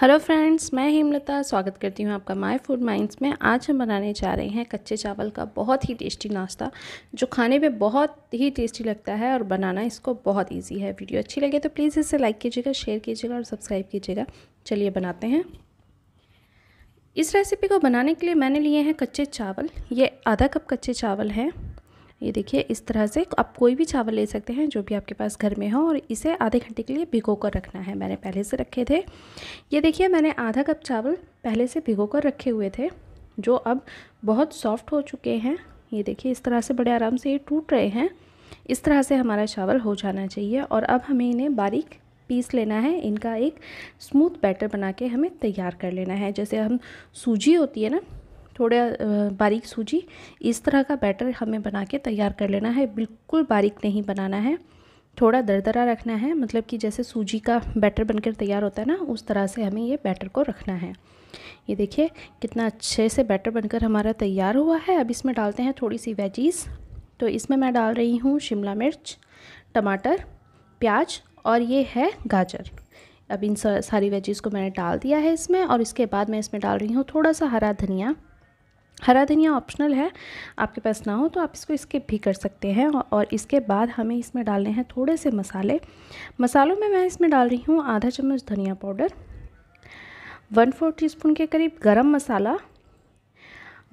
hello friends मैं हेमलता स्वागत करती हूँ आपका माय फूड माइंड्स में आज हम बनाने जा रहे हैं कच्चे चावल का बहुत ही टेस्टी नाश्ता जो खाने में बहुत ही टेस्टी लगता है और बनाना इसको बहुत इजी है वीडियो अच्छी लगे तो प्लीज़ इसे लाइक कीजिएगा शेयर कीजिएगा और सब्सक्राइब कीजिएगा चलिए बनाते हैं इस रेसिपी को बनाने के लिए मैंने लिए हैं कच्चे चावल ये आधा कप कच्चे चावल हैं ये देखिए इस तरह से आप कोई भी चावल ले सकते हैं जो भी आपके पास घर में हो और इसे आधे घंटे के लिए भिगो कर रखना है मैंने पहले से रखे थे ये देखिए मैंने आधा कप चावल पहले से भिगो कर रखे हुए थे जो अब बहुत सॉफ्ट हो चुके हैं ये देखिए इस तरह से बड़े आराम से ये टूट रहे हैं इस तरह से हमारा चावल हो जाना चाहिए और अब हमें इन्हें बारीक पीस लेना है इनका एक स्मूथ बैटर बना के हमें तैयार कर लेना है जैसे हम सूजी होती है ना थोड़ा बारीक सूजी इस तरह का बैटर हमें बना के तैयार कर लेना है बिल्कुल बारीक नहीं बनाना है थोड़ा दरदरा रखना है मतलब कि जैसे सूजी का बैटर बनकर तैयार होता है ना उस तरह से हमें ये बैटर को रखना है ये देखिए कितना अच्छे से बैटर बनकर हमारा तैयार हुआ है अब इसमें डालते हैं थोड़ी सी वेजीज़ तो इसमें मैं डाल रही हूँ शिमला मिर्च टमाटर प्याज और ये है गाजर अब इन सारी वेजीज़ को मैंने डाल दिया है इसमें और इसके बाद मैं इसमें डाल रही हूँ थोड़ा सा हरा धनिया हरा धनिया ऑप्शनल है आपके पास ना हो तो आप इसको स्किप भी कर सकते हैं और इसके बाद हमें इसमें डालने हैं थोड़े से मसाले मसालों में मैं इसमें डाल रही हूँ आधा चम्मच धनिया पाउडर वन फोर टीस्पून के करीब गरम मसाला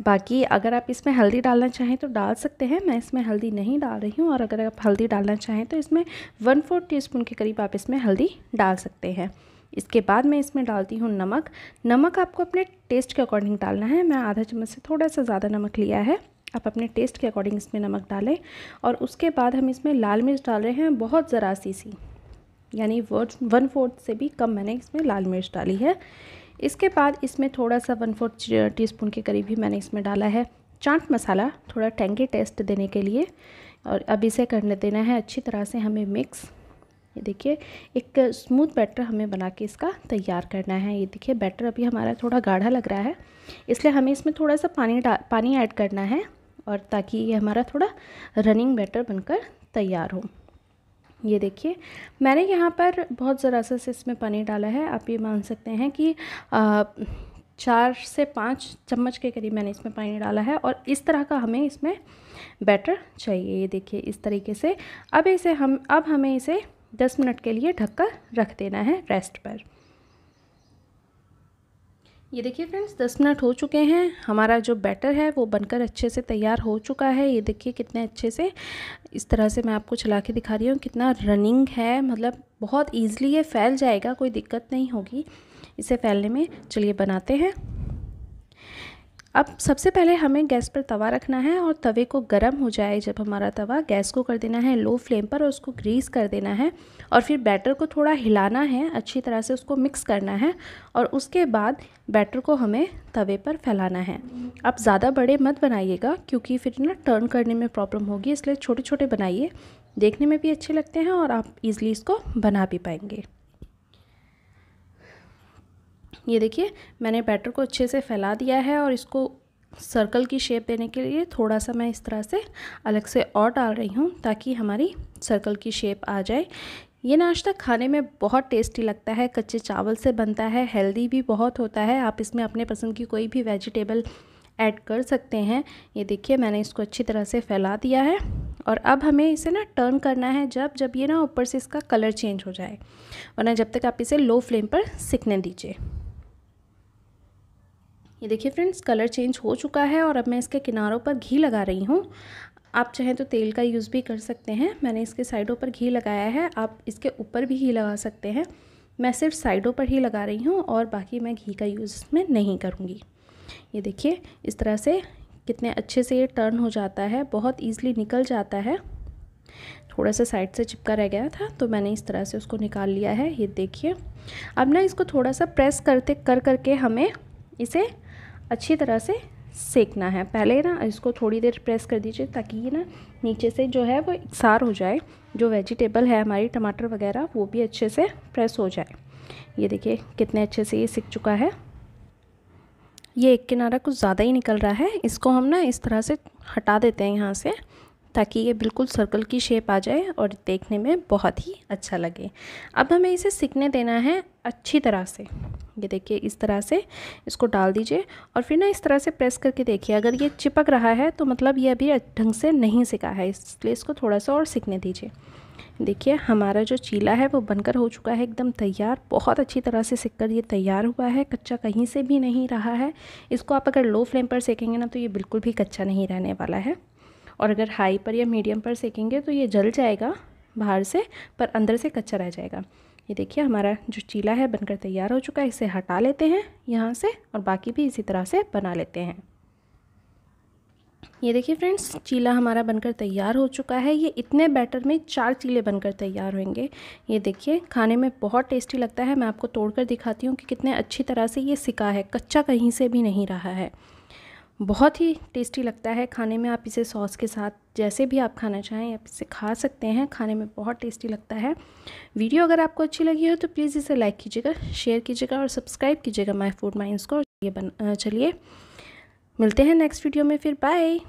बाकी अगर आप इसमें हल्दी डालना चाहें तो डाल सकते हैं मैं इसमें हल्दी नहीं डाल रही हूँ और अगर आप हल्दी डालना चाहें तो इसमें वन फोर टी के करीब आप इसमें हल्दी डाल सकते हैं इसके बाद मैं इसमें डालती हूँ नमक नमक आपको अपने टेस्ट के अकॉर्डिंग डालना है मैं आधा चम्मच से थोड़ा सा ज़्यादा नमक लिया है आप अपने टेस्ट के अकॉर्डिंग इसमें नमक डालें और उसके बाद हम इसमें लाल मिर्च डाल रहे हैं बहुत ज़रा सी सी यानी वन फोर्थ से भी कम मैंने इसमें लाल मिर्च डाली है इसके बाद इसमें थोड़ा सा वन फोर्थ टी स्पून के करीब ही मैंने इसमें डाला है चाट मसाला थोड़ा टेंगे टेस्ट देने के लिए और अब इसे करने देना है अच्छी तरह से हमें मिक्स ये देखिए एक स्मूथ बैटर हमें बना के इसका तैयार करना है ये देखिए बैटर अभी हमारा थोड़ा गाढ़ा लग रहा है इसलिए हमें इसमें थोड़ा सा पानी पानी ऐड करना है और ताकि ये हमारा थोड़ा रनिंग बैटर बनकर तैयार हो ये देखिए मैंने यहाँ पर बहुत ज़रा सा से इसमें पानी डाला है आप ये मान सकते हैं कि आ, चार से पाँच चम्मच के करीब मैंने इसमें पानी डाला है और इस तरह का हमें इसमें बैटर चाहिए ये देखिए इस तरीके से अब इसे हम अब हमें इसे दस मिनट के लिए ढककर रख देना है रेस्ट पर ये देखिए फ्रेंड्स दस मिनट हो चुके हैं हमारा जो बैटर है वो बनकर अच्छे से तैयार हो चुका है ये देखिए कितने अच्छे से इस तरह से मैं आपको चला के दिखा रही हूँ कितना रनिंग है मतलब बहुत ईजिली ये फैल जाएगा कोई दिक्कत नहीं होगी इसे फैलने में चलिए बनाते हैं अब सबसे पहले हमें गैस पर तवा रखना है और तवे को गर्म हो जाए जब हमारा तवा गैस को कर देना है लो फ्लेम पर और उसको ग्रीस कर देना है और फिर बैटर को थोड़ा हिलाना है अच्छी तरह से उसको मिक्स करना है और उसके बाद बैटर को हमें तवे पर फैलाना है आप ज़्यादा बड़े मत बनाइएगा क्योंकि फिर ना टर्न करने में प्रॉब्लम होगी इसलिए छोटे छोटे बनाइए देखने में भी अच्छे लगते हैं और आप इज़िली इसको बना भी पाएंगे ये देखिए मैंने बैटर को अच्छे से फैला दिया है और इसको सर्कल की शेप देने के लिए थोड़ा सा मैं इस तरह से अलग से और डाल रही हूँ ताकि हमारी सर्कल की शेप आ जाए ये नाश्ता खाने में बहुत टेस्टी लगता है कच्चे चावल से बनता है हेल्दी भी बहुत होता है आप इसमें अपने पसंद की कोई भी वेजिटेबल ऐड कर सकते हैं ये देखिए मैंने इसको अच्छी तरह से फैला दिया है और अब हमें इसे ना टर्न करना है जब जब ये ना ऊपर से इसका कलर चेंज हो जाए वरना जब तक आप इसे लो फ्लेम पर सिकने दीजिए ये देखिए फ्रेंड्स कलर चेंज हो चुका है और अब मैं इसके किनारों पर घी लगा रही हूँ आप चाहें तो तेल का यूज़ भी कर सकते हैं मैंने इसके साइडों पर घी लगाया है आप इसके ऊपर भी घी लगा सकते हैं मैं सिर्फ साइडों पर ही लगा रही हूँ और बाकी मैं घी का यूज़ इसमें नहीं करूँगी ये देखिए इस तरह से कितने अच्छे से ये टर्न हो जाता है बहुत ईजिली निकल जाता है थोड़ा सा साइड से चिपका रह गया था तो मैंने इस तरह से उसको निकाल लिया है ये देखिए अब ना इसको थोड़ा सा प्रेस करते कर करके हमें इसे अच्छी तरह से सेकना है पहले ना इसको थोड़ी देर प्रेस कर दीजिए ताकि ये ना नीचे से जो है वो इकसार हो जाए जो वेजिटेबल है हमारी टमाटर वगैरह वो भी अच्छे से प्रेस हो जाए ये देखिए कितने अच्छे से ये सीख चुका है ये एक किनारा कुछ ज़्यादा ही निकल रहा है इसको हम ना इस तरह से हटा देते हैं यहाँ से ताकि ये बिल्कुल सर्कल की शेप आ जाए और देखने में बहुत ही अच्छा लगे अब हमें इसे सिकने देना है अच्छी तरह से ये देखिए इस तरह से इसको डाल दीजिए और फिर ना इस तरह से प्रेस करके देखिए अगर ये चिपक रहा है तो मतलब ये अभी ढंग से नहीं सिका है इसलिए इसको थोड़ा सा और सिकने दीजिए देखिए हमारा जो चीला है वो बनकर हो चुका है एकदम तैयार बहुत अच्छी तरह से सिक कर ये तैयार हुआ है कच्चा कहीं से भी नहीं रहा है इसको आप अगर लो फ्लेम पर सेकेंगे ना तो ये बिल्कुल भी कच्चा नहीं रहने वाला है और अगर हाई पर या मीडियम पर सेकेंगे तो ये जल जाएगा बाहर से पर अंदर से कच्चा रह जाएगा ये देखिए हमारा जो चीला है बनकर तैयार हो चुका है इसे हटा लेते हैं यहाँ से और बाकी भी इसी तरह से बना लेते हैं ये देखिए फ्रेंड्स चीला हमारा बनकर तैयार हो चुका है ये इतने बैटर में चार चीले बनकर तैयार होंगे ये देखिए खाने में बहुत टेस्टी लगता है मैं आपको तोड़कर दिखाती हूँ कि कितने अच्छी तरह से ये सिका है कच्चा कहीं से भी नहीं रहा है बहुत ही टेस्टी लगता है खाने में आप इसे सॉस के साथ जैसे भी आप खाना चाहें आप इसे खा सकते हैं खाने में बहुत टेस्टी लगता है वीडियो अगर आपको अच्छी लगी हो तो प्लीज़ इसे लाइक कीजिएगा शेयर कीजिएगा और सब्सक्राइब कीजिएगा माई फूड माइंस को ये बन चलिए मिलते हैं नेक्स्ट वीडियो में फिर बाय